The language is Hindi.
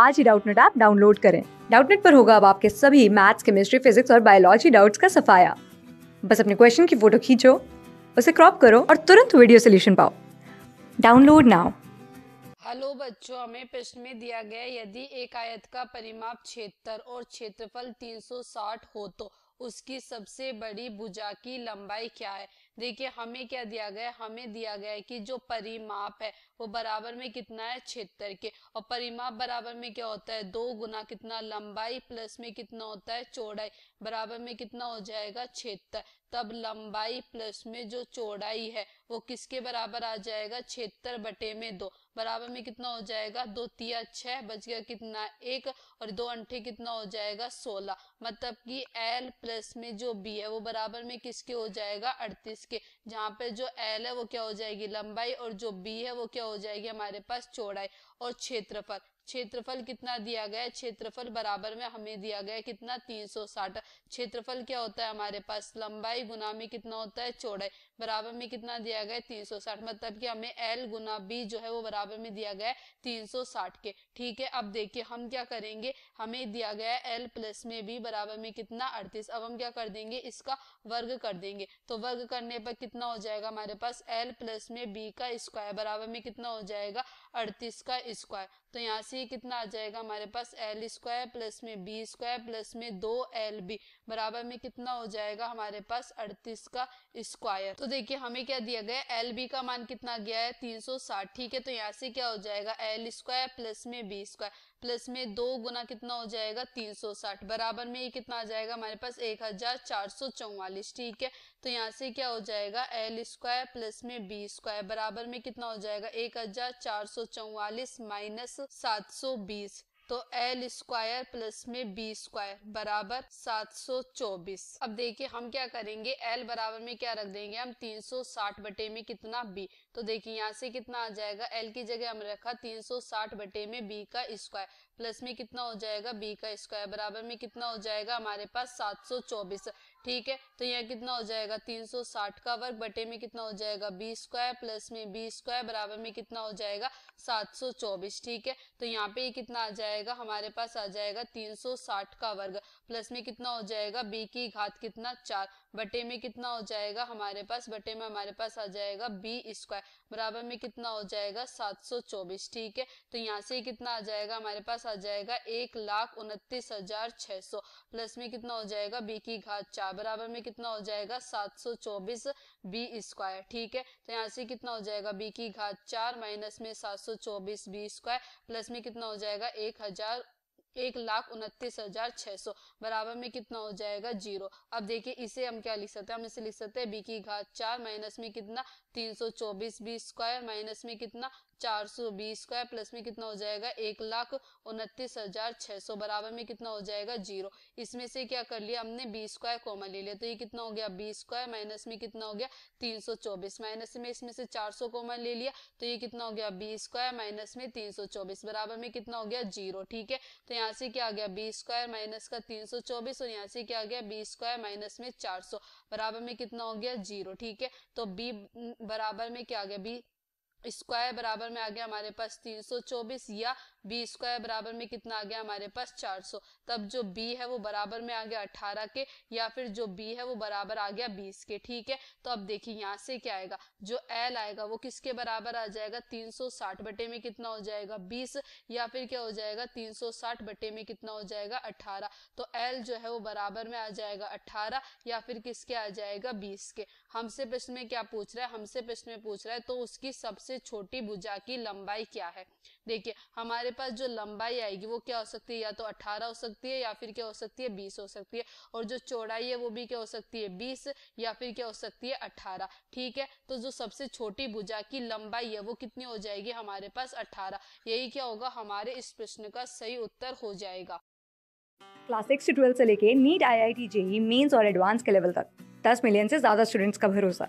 आज ही डाउटनेट ऐप डाउनलोड करें डाउटनेट पर होगा अब आपके सभी मैथ्स केमिस्ट्री फिजिक्स और बायोलॉजी डाउट्स का सफाया बस अपने क्वेश्चन की फोटो खींचो उसे क्रॉप करो और तुरंत वीडियो सोल्यूशन पाओ डाउनलोड नाउ हेलो बच्चों हमें प्रश्न में दिया गया यदि एक आयत का परिमाप क्षेत्र और क्षेत्रफल 360 हो तो उसकी सबसे बड़ी भुजा की लंबाई क्या है देखिए हमें क्या दिया गया है हमें दिया गया है कि जो परिमाप है वो बराबर में कितना है छिहत्तर के और परिमाप बराबर में क्या होता है दो गुना कितना लंबाई प्लस में कितना होता है चौड़ाई बराबर में कितना हो जाएगा छिहत्तर तब लंबाई प्लस में जो चौड़ाई है वो किसके बराबर आ जाएगा छिहत्तर बटे में दो बराबर में कितना हो जाएगा दो तिया छह बच गया कितना एक और दो अंठे कितना हो जाएगा सोलह मतलब कि एल प्लस में जो बी है वो बराबर में किसके हो जाएगा अड़तीस के जहाँ पे जो एल है वो क्या हो जाएगी लंबाई और जो बी है वो क्या हो जाएगी हमारे पास चौड़ाई और क्षेत्रफल क्षेत्रफल कितना दिया गया है क्षेत्रफल बराबर में हमें दिया गया कितना तीन सौ साठ क्षेत्रफल क्या होता है हमारे पास लंबाई गुना में कितना होता है चौड़ाई बराबर में कितना दिया गया तीन सौ साठ मतलब कि हमें एल गुना बी जो है वो बराबर में दिया गया तीन सौ साठ के ठीक है अब देखिए हम क्या करेंगे हमें दिया गया है एल प्लस में बी बराबर में कितना अड़तीस अब हम क्या कर देंगे इसका वर्ग कर देंगे तो वर्ग करने पर कितना हो जाएगा हमारे पास एल प्लस में बी का स्क्वायर बराबर में कितना हो जाएगा अड़तीस का स्क्वायर तो यहाँ से कितना आ जाएगा हमारे पास एल स्क्वायर प्लस में बी स्क्वायर प्लस में दो एल बी बराबर में कितना हो जाएगा हमारे पास अड़तीस का स्क्वायर तो देखिए हमें क्या दिया गया एल बी का मान कितना गया है तीन सौ साठ ठीक है तो यहाँ से क्या हो जाएगा एल स्क्वायर प्लस में बी स्क्वायर प्लस में दो गुना कितना हो जाएगा 360 बराबर में ये कितना आ जाएगा हमारे पास एक ठीक है तो यहाँ से क्या हो जाएगा एल स्क्वायर प्लस में बी स्क्वायर बराबर में कितना हो जाएगा एक माइनस सात सौ बीस तो एल स्क्वायर प्लस में बी स्क्वायर बराबर सात सौ चौबीस अब देखिए हम क्या करेंगे एल बराबर में क्या रख देंगे हम तीन सौ साठ बटे में कितना बी तो देखिए यहाँ से कितना आ जाएगा एल की जगह हमने रखा तीन सौ साठ बटे में बी का स्क्वायर प्लस में कितना हो जाएगा बी का स्क्वायर बराबर में कितना हो जाएगा हमारे पास सात सौ चौबीस ठीक है तो यहाँ कितना हो जाएगा 360 का वर्ग बटे में कितना हो जाएगा बी स्क्वायर प्लस में बी स्क्वायर बराबर में कितना हो जाएगा 724 ठीक है तो यहाँ पे कितना आ जाएगा हमारे पास आ जाएगा 360 का वर्ग प्लस में कितना हो जाएगा बी की घात कितना चार बटे में कितना हो जाएगा हमारे पास बटे में हमारे पास आ जाएगा बी स्क्वायर बराबर में कितना हो जाएगा सात सौ चौबीस ठीक है तो यहाँ से कितना आ जाएगा हमारे पास आ जाएगा एक लाख उनतीस हजार छह सौ प्लस में कितना हो जाएगा बी की घात चार बराबर में कितना हो जाएगा सात सौ चौबीस बी स्क्वायर ठीक है तो यहाँ से कितना हो जाएगा बी की घात चार माइनस में सात सौ चौबीस बी स्क्वायर प्लस में कितना हो जाएगा एक हजार एक लाख उनतीस हजार छह सौ बराबर में कितना हो जाएगा जीरो अब देखिए इसे हम क्या लिख सकते हैं हम इसे लिख सकते हैं बी की घात चार माइनस में कितना तीन सौ चौबीस बी स्क्वायर माइनस में कितना चार सौ बीस स्क्वायर प्लस में कितना हो जाएगा एक लाख उनतीस हजार छह सौ बराबर में कितना हो जाएगा जीरो इसमें से क्या कर लिया हमने बी स्क्वायर कॉमन ले लिया तो ये कितना हो गया बी स्क्वायर माइनस में कितना हो गया तीन सौ चौबीस माइनस में इसमें से चार सौ कॉमन ले लिया तो ये कितना हो गया बी स्क्वायर माइनस में तीन सौ चौबीस बराबर में कितना हो गया जीरो ठीक है तो यहाँ से क्या आ गया बी स्क्वायर माइनस का तीन सौ चौबीस और यहाँ से क्या आ गया बी स्क्वायर माइनस में चार सौ बराबर में कितना हो गया जीरो ठीक है तो बी बराबर में क्या आ गया बी स्क्वायर बराबर में आ गया हमारे पास 324 या बी स्क्वायर बराबर में कितना आ गया हमारे पास 400 तब जो बी है वो बराबर में आ गया 18 के या फिर जो बी है वो बराबर आ गया 20 के ठीक है तो अब देखिए यहाँ से क्या आएगा जो एल आएगा वो किसके बराबर आ जाएगा 360 बटे में कितना हो जाएगा 20 या फिर क्या हो जाएगा 360 बटे में कितना हो जाएगा अठारह तो एल जो है वो बराबर में आ जाएगा अठारह या फिर किसके आ जाएगा बीस के हमसे प्रश्न में क्या पूछ रहा है हमसे प्रश्न में पूछ रहा है तो उसकी सबसे सबसे छोटी भुजा की लंबाई क्या है देखिए हमारे पास जो लंबाई आएगी वो क्या हो सकती है या तो 18 हो सकती है या फिर क्या हो सकती है 20 हो सकती है और जो चौड़ाई है वो भी क्या हो सकती है 20 या फिर क्या हो सकती है 18 ठीक है तो जो सबसे छोटी भुजा की लंबाई है वो कितनी हो जाएगी हमारे पास 18 यही क्या होगा हमारे इस प्रश्न का सही उत्तर हो जाएगा क्लास सिक्स से ट्वेल्थ से लेके NEET I I T JEE mains और एडवांस के लेवल तक दस मिलियन से ज्यादा स्टूडेंट्स का भरोसा